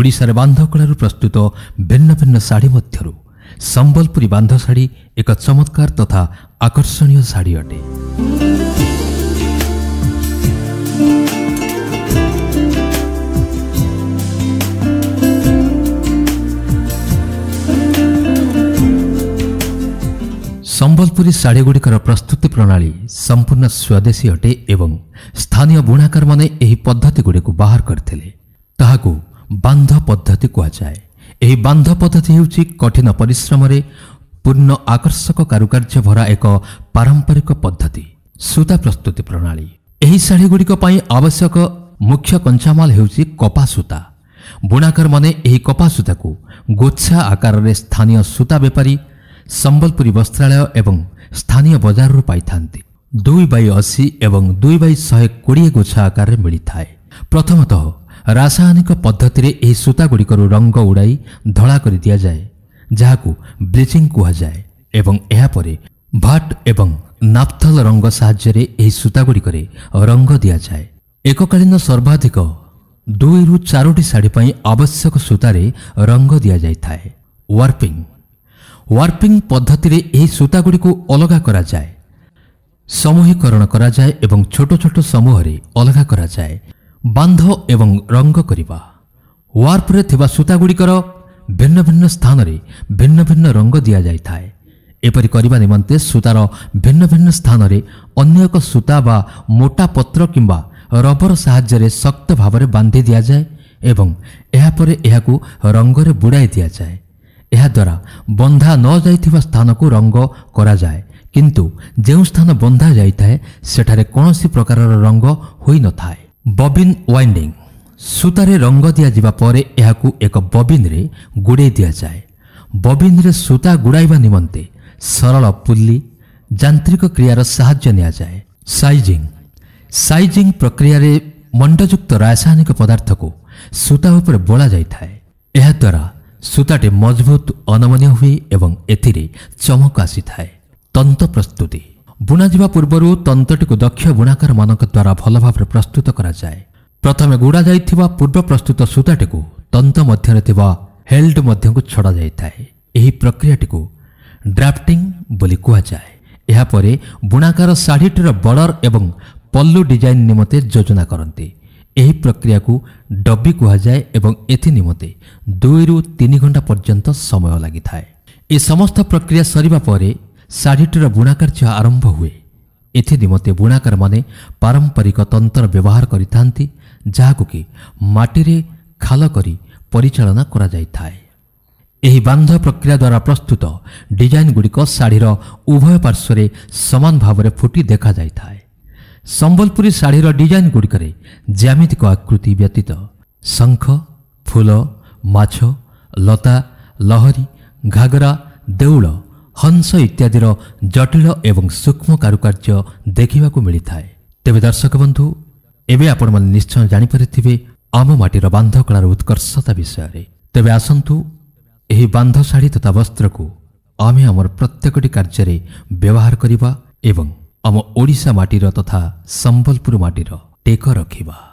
ଓଡ଼ିଶାରେ ବାନ୍ଧକଳାରୁ ପ୍ରସ୍ତୁତ ଭିନ୍ନ ଭିନ୍ନ ଶାଢ଼ୀ ମଧ୍ୟରୁ ସମ୍ବଲପୁରୀ ବାନ୍ଧ ଶାଢ଼ୀ ଏକ ଚମତ୍କାର ତଥା ଆକର୍ଷଣୀୟ ଶାଢ଼ୀ ଅଟେ ସମ୍ବଲପୁରୀ ଶାଢ଼ୀଗୁଡ଼ିକର ପ୍ରସ୍ତୁତି ପ୍ରଣାଳୀ ସମ୍ପୂର୍ଣ୍ଣ ସ୍ୱଦେଶୀ ଅଟେ ଏବଂ ସ୍ଥାନୀୟ ବୁଣାକାରମାନେ ଏହି ପଦ୍ଧତିଗୁଡ଼ିକୁ ବାହାର କରିଥିଲେ ତାହାକୁ ବାନ୍ଧ ପଦ୍ଧତି କୁହାଯାଏ ଏହି ବାନ୍ଧ ପଦ୍ଧତି ହେଉଛି କଠିନ ପରିଶ୍ରମରେ ପୂର୍ଣ୍ଣ ଆକର୍ଷକ କାରୁକାର୍ଯ୍ୟ ଭରା ଏକ ପାରମ୍ପରିକ ପଦ୍ଧତି ସୂତା ପ୍ରସ୍ତୁତି ପ୍ରଣାଳୀ ଏହି ଶାଢ଼ୀଗୁଡ଼ିକ ପାଇଁ ଆବଶ୍ୟକ ମୁଖ୍ୟ କଞ୍ଚାମାଲ ହେଉଛି କପା ସୂତା ବୁଣାକାରମାନେ ଏହି କପା ସୂତାକୁ ଗୋଚ୍ଛା ଆକାରରେ ସ୍ଥାନୀୟ ସୂତା ବେପାରୀ ସମ୍ବଲପୁରୀ ବସ୍ତ୍ରାଳୟ ଏବଂ ସ୍ଥାନୀୟ ବଜାରରୁ ପାଇଥାନ୍ତି ଦୁଇ ବାଇ ଅଶୀ ଏବଂ ଦୁଇ ବାଇ ଶହେ କୋଡ଼ିଏ ଗୁଛ ଆକାରରେ ମିଳିଥାଏ ପ୍ରଥମତଃ ରାସାୟନିକ ପଦ୍ଧତିରେ ଏହି ସୂତାଗୁଡ଼ିକରୁ ରଙ୍ଗ ଉଡ଼ାଇ ଧଳା କରି ଦିଆଯାଏ ଯାହାକୁ ବ୍ଲିଚିଂ କୁହାଯାଏ ଏବଂ ଏହାପରେ ଭଟ୍ ଏବଂ ନାପ୍ଥଲ ରଙ୍ଗ ସାହାଯ୍ୟରେ ଏହି ସୂତାଗୁଡ଼ିକରେ ରଙ୍ଗ ଦିଆଯାଏ ଏକକାଳୀନ ସର୍ବାଧିକ ଦୁଇରୁ ଚାରୋଟି ଶାଢ଼ୀ ପାଇଁ ଆବଶ୍ୟକ ସୂତାରେ ରଙ୍ଗ ଦିଆଯାଇଥାଏ ୱାର୍ପିଙ୍ଗ ୱାର୍ପିଂ ପଦ୍ଧତିରେ ଏହି ସୂତାଗୁଡ଼ିକୁ ଅଲଗା କରାଯାଏ ସମୂହୀକରଣ କରାଯାଏ ଏବଂ ଛୋଟ ଛୋଟ ସମୂହରେ ଅଲଗା କରାଯାଏ ବାନ୍ଧ ଏବଂ ରଙ୍ଗ କରିବା ୱାର୍ପରେ ଥିବା ସୂତାଗୁଡ଼ିକର ଭିନ୍ନ ଭିନ୍ନ ସ୍ଥାନରେ ଭିନ୍ନ ଭିନ୍ନ ରଙ୍ଗ ଦିଆଯାଇଥାଏ ଏପରି କରିବା ନିମନ୍ତେ ସୂତାର ଭିନ୍ନ ଭିନ୍ନ ସ୍ଥାନରେ ଅନ୍ୟ ଏକ ସୂତା ବା ମୋଟା ପତ୍ର କିମ୍ବା ରବର ସାହାଯ୍ୟରେ ଶକ୍ତ ଭାବରେ ବାନ୍ଧି ଦିଆଯାଏ ଏବଂ ଏହାପରେ ଏହାକୁ ରଙ୍ଗରେ ବୁଡ଼ାଇ ଦିଆଯାଏ ଏହାଦ୍ୱାରା ବନ୍ଧା ନ ଯାଇଥିବା ସ୍ଥାନକୁ ରଙ୍ଗ କରାଯାଏ କିନ୍ତୁ ଯେଉଁ ସ୍ଥାନ ବନ୍ଧା ଯାଇଥାଏ ସେଠାରେ କୌଣସି ପ୍ରକାରର ରଙ୍ଗ ହୋଇନଥାଏ ବବିନ୍ ୱାଇଣ୍ଡିଙ୍ଗ ସୂତାରେ ରଙ୍ଗ ଦିଆଯିବା ପରେ ଏହାକୁ ଏକ ବବିନ୍ରେ ଗୁଡ଼େଇ ଦିଆଯାଏ ବବିନ୍ରେ ସୂତା ଗୁଡ଼ାଇବା ନିମନ୍ତେ ସରଳ ପୁଲି ଯାନ୍ତ୍ରିକ କ୍ରିୟାର ସାହାଯ୍ୟ ନିଆଯାଏ ସାଇଜିଂ ସାଇଜିଂ ପ୍ରକ୍ରିୟାରେ ମଣ୍ଡଯୁକ୍ତ ରାସାୟନିକ ପଦାର୍ଥକୁ ସୂତା ଉପରେ ବୋଳା ଯାଇଥାଏ ଏହାଦ୍ୱାରା ସୂତାଟି ମଜବୁତ ଅନମନୀୟ ହୁଏ ଏବଂ ଏଥିରେ ଚମକ ଆସିଥାଏ ତନ୍ତ ପ୍ରସ୍ତୁତି ବୁଣାଯିବା ପୂର୍ବରୁ ତନ୍ତଟିକୁ ଦକ୍ଷ ବୁଣାକାରମାନଙ୍କ ଦ୍ୱାରା ଭଲ ଭାବରେ ପ୍ରସ୍ତୁତ କରାଯାଏ ପ୍ରଥମେ ଗୁଡ଼ା ଯାଇଥିବା ପୂର୍ବ ପ୍ରସ୍ତୁତ ସୂତାଟିକୁ ତନ୍ତ ମଧ୍ୟରେ ଥିବା ହେଲ୍ଡ ମଧ୍ୟକୁ ଛଡ଼ାଯାଇଥାଏ ଏହି ପ୍ରକ୍ରିୟାଟିକୁ ଡ୍ରାଫ୍ଟିଂ ବୋଲି କୁହାଯାଏ ଏହାପରେ ବୁଣାକାର ଶାଢ଼ୀଟିର ବର୍ଡର ଏବଂ ପଲ୍ଲୁ ଡିଜାଇନ୍ ନିମନ୍ତେ ଯୋଜନା କରନ୍ତି ଏହି ପ୍ରକ୍ରିୟାକୁ ଡବି କୁହାଯାଏ ଏବଂ ଏଥି ନିମନ୍ତେ ଦୁଇରୁ ତିନି ଘଣ୍ଟା ପର୍ଯ୍ୟନ୍ତ ସମୟ ଲାଗିଥାଏ ଏ ସମସ୍ତ ପ୍ରକ୍ରିୟା ସରିବା ପରେ ଶାଢ଼ୀଟିର ବୁଣା କାର୍ଯ୍ୟ ଆରମ୍ଭ ହୁଏ ଏଥି ନିମନ୍ତେ ବୁଣାକାରମାନେ ପାରମ୍ପରିକ ତନ୍ତ୍ର ବ୍ୟବହାର କରିଥାନ୍ତି ଯାହାକୁ କି ମାଟିରେ ଖାଲ କରି ପରିଚାଳନା କରାଯାଇଥାଏ ଏହି ବାନ୍ଧ ପ୍ରକ୍ରିୟା ଦ୍ୱାରା ପ୍ରସ୍ତୁତ ଡିଜାଇନ୍ଗୁଡ଼ିକ ଶାଢ଼ୀର ଉଭୟ ପାର୍ଶ୍ୱରେ ସମାନ ଭାବରେ ଫୁଟି ଦେଖାଯାଇଥାଏ ସମ୍ବଲପୁରୀ ଶାଢ଼ୀର ଡିଜାଇନ୍ ଗୁଡ଼ିକରେ ଜ୍ୟାମିତିକ ଆକୃତି ବ୍ୟତୀତ ଶଙ୍ଖ ଫୁଲ ମାଛ ଲତା ଲହରୀ ଘାଗରା ଦେଉଳ ହଂସ ଇତ୍ୟାଦିର ଜଟିଳ ଏବଂ ସୂକ୍ଷ୍ମ କାରୁକାର୍ଯ୍ୟ ଦେଖିବାକୁ ମିଳିଥାଏ ତେବେ ଦର୍ଶକ ବନ୍ଧୁ ଏବେ ଆପଣମାନେ ନିଶ୍ଚୟ ଜାଣିପାରିଥିବେ ଆମ ମାଟିର ବାନ୍ଧକଳାର ଉତ୍କର୍ଷତା ବିଷୟରେ ତେବେ ଆସନ୍ତୁ ଏହି ବାନ୍ଧ ଶାଢ଼ୀ ତଥା ବସ୍ତ୍ରକୁ ଆମେ ଆମର ପ୍ରତ୍ୟେକଟି କାର୍ଯ୍ୟରେ ବ୍ୟବହାର କରିବା ଏବଂ ଆମ ଓଡ଼ିଶା ମାଟିର ତଥା ସମ୍ବଲପୁର ମାଟିର ଟେକ ରଖିବା